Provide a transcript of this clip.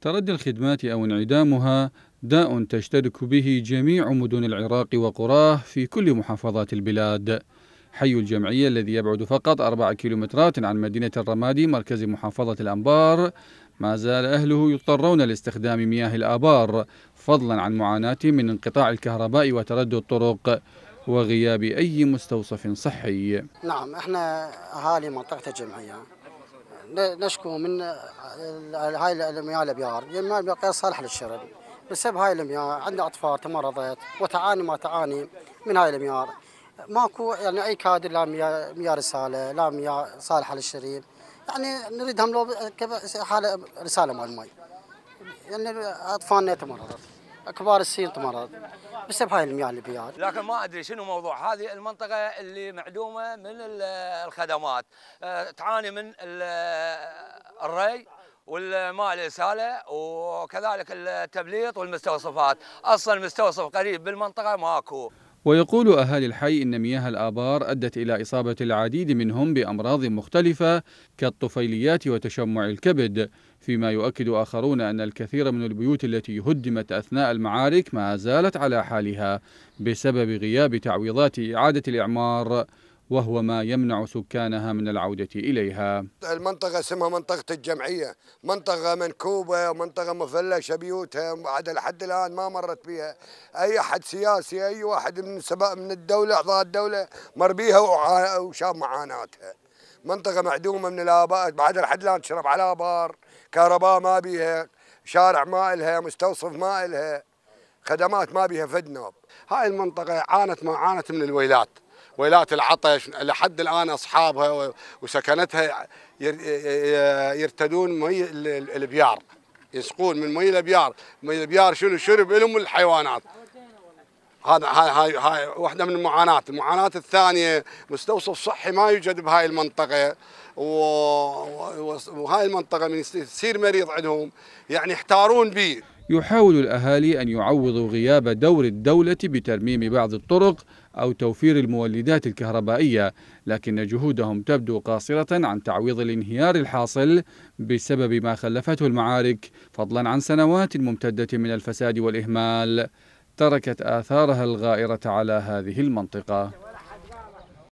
تردي الخدمات أو انعدامها داء تشترك به جميع مدن العراق وقراه في كل محافظات البلاد حي الجمعية الذي يبعد فقط أربع كيلومترات عن مدينة الرمادي مركز محافظة الأنبار ما زال أهله يضطرون لاستخدام مياه الآبار فضلا عن معاناتهم من انقطاع الكهرباء وتردد الطرق وغياب أي مستوصف صحي نعم احنا أهالي منطقة الجمعية نشكو من هاي المياه الابيار لان يعني غير صالحه للشرب بسبب هاي المياه يعني عندها اطفال تمرضت وتعاني ما تعاني من هاي المياه ماكو يعني اي كادر لا مياه, مياه رساله لا مياه صالحه للشرب يعني نريدهم لو حاله رساله مال المي يعني اطفالنا تمرضت كبار السن تمرضت بسبب هاي المياه اللي بيها لكن ما ادري شنو موضوع هذه المنطقه اللي معدومه من الخدمات آه، تعاني من الري والماء الاساله وكذلك التبليط والمستوصفات اصلا مستوصف قريب بالمنطقه ماكو ويقول أهالي الحي إن مياه الآبار أدت إلى إصابة العديد منهم بأمراض مختلفة كالطفيليات وتشمع الكبد فيما يؤكد آخرون أن الكثير من البيوت التي هدمت أثناء المعارك ما زالت على حالها بسبب غياب تعويضات إعادة الإعمار وهو ما يمنع سكانها من العودة إليها المنطقة اسمها منطقة الجمعية منطقة منكوبة منطقة مفلشة بيوتها بعد لحد الآن ما مرت بها أي أحد سياسي أي واحد من سباء من الدولة أعضاء الدولة مر بيها وشاف معاناتها منطقة معدومة من الآباء بعد لحد الآن تشرب على بار كهرباء ما بيها شارع ما إلها مستوصف ما إلها خدمات ما بيها فدنوب هاي المنطقة عانت ما عانت من الويلات ويلات العطش لحد الآن أصحابها وسكنتها يرتدون مي البيار يسقون من مي البيار مي البيار شنو شرب لهم الحيوانات هذا هاي هاي واحده من المعاناه، المعاناه الثانيه مستوصف صحي ما يوجد بهاي المنطقه وهاي المنطقه من يصير مريض عندهم يعني يحتارون بيه يحاول الأهالي أن يعوضوا غياب دور الدولة بترميم بعض الطرق أو توفير المولدات الكهربائية لكن جهودهم تبدو قاصرة عن تعويض الانهيار الحاصل بسبب ما خلفته المعارك فضلا عن سنوات ممتدة من الفساد والإهمال تركت آثارها الغائرة على هذه المنطقة